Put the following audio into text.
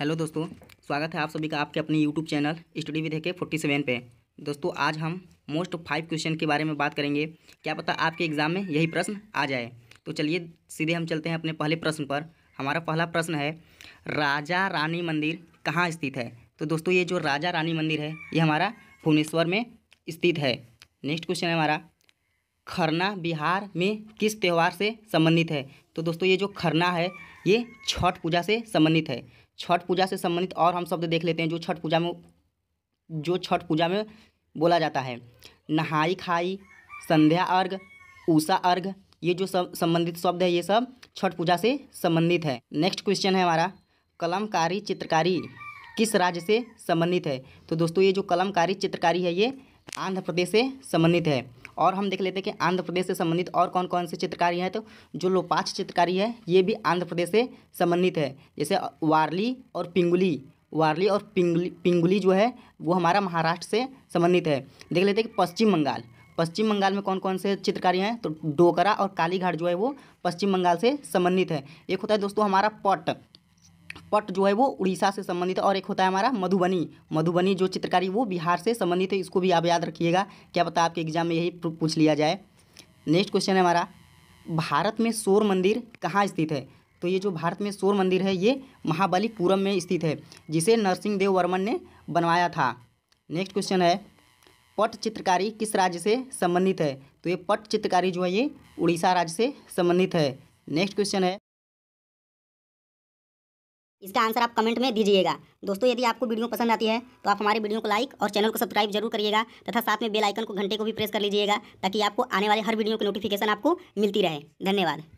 hello दोस्तों स्वागत है आप सभी का आपके अपने YouTube channel study with K forty seven पे दोस्तों आज हम मोस्ट फाइव क्वेश्चन के बारे में बात करेंगे क्या पता आपके एग्ज़ाम में यही प्रश्न आ जाए तो चलिए सीधे हम चलते हैं अपने पहले प्रश्न पर हमारा पहला प्रश्न है राजा रानी मंदिर कहाँ स्थित है तो दोस्तों ये जो राजा रानी मंदिर है ये हमारा भुवनेश्वर में स्थित है नेक्स्ट क्वेश्चन है हमारा खरना बिहार में किस त्यौहार से संबंधित है तो दोस्तों ये जो खरना है ये छठ पूजा से संबंधित है छठ पूजा से संबंधित और हम शब्द देख लेते हैं जो छठ पूजा में जो छठ पूजा में बोला जाता है नहाई खाई संध्या अर्घ ऊषा अर्घ ये जो सब संबंधित शब्द है ये सब छठ पूजा से संबंधित है नेक्स्ट क्वेश्चन है हमारा कलमकारी चित्रकारी किस राज्य से संबंधित है तो दोस्तों ये जो कलमकारी चित्रकारी है ये आंध्र प्रदेश से संबंधित है और हम देख लेते हैं कि आंध्र प्रदेश से संबंधित और कौन कौन से चित्रकारी हैं तो जो लोपाच चित्रकारी है ये भी आंध्र प्रदेश से संबंधित है जैसे वारली और पिंगुली वारली और पिंगली पिंगुली जो है वो हमारा महाराष्ट्र से संबंधित है देख लेते हैं कि पश्चिम बंगाल पश्चिम बंगाल में कौन कौन से चित्रकारी हैं तो डोकरा और कालीघाट जो है वो पश्चिम बंगाल से संबंधित है एक होता है दोस्तों हमारा पट पट जो है वो उड़ीसा से संबंधित है और एक होता है हमारा मधुबनी मधुबनी जो चित्रकारी वो बिहार से संबंधित है इसको भी आप याद रखिएगा क्या पता आपके एग्जाम में यही पूछ लिया जाए नेक्स्ट क्वेश्चन है हमारा भारत में शोर मंदिर कहाँ स्थित है तो ये जो भारत में शोर मंदिर है ये महाबलीपुरम में स्थित है जिसे नरसिंह देव वर्मन ने बनवाया था नेक्स्ट क्वेश्चन है पट चित्रकारी किस राज्य से संबंधित है तो ये पट चित्रकारी जो है ये उड़ीसा राज्य से संबंधित है नेक्स्ट क्वेश्चन है इसका आंसर आप कमेंट में दीजिएगा दोस्तों यदि आपको वीडियो पसंद आती है तो आप हमारे वीडियो को लाइक और चैनल को सब्सक्राइब जरूर करिएगा तथा साथ में बेल आइकन को घंटे को भी प्रेस कर लीजिएगा ताकि आपको आने वाले हर वीडियो की नोटिफिकेशन आपको मिलती रहे धन्यवाद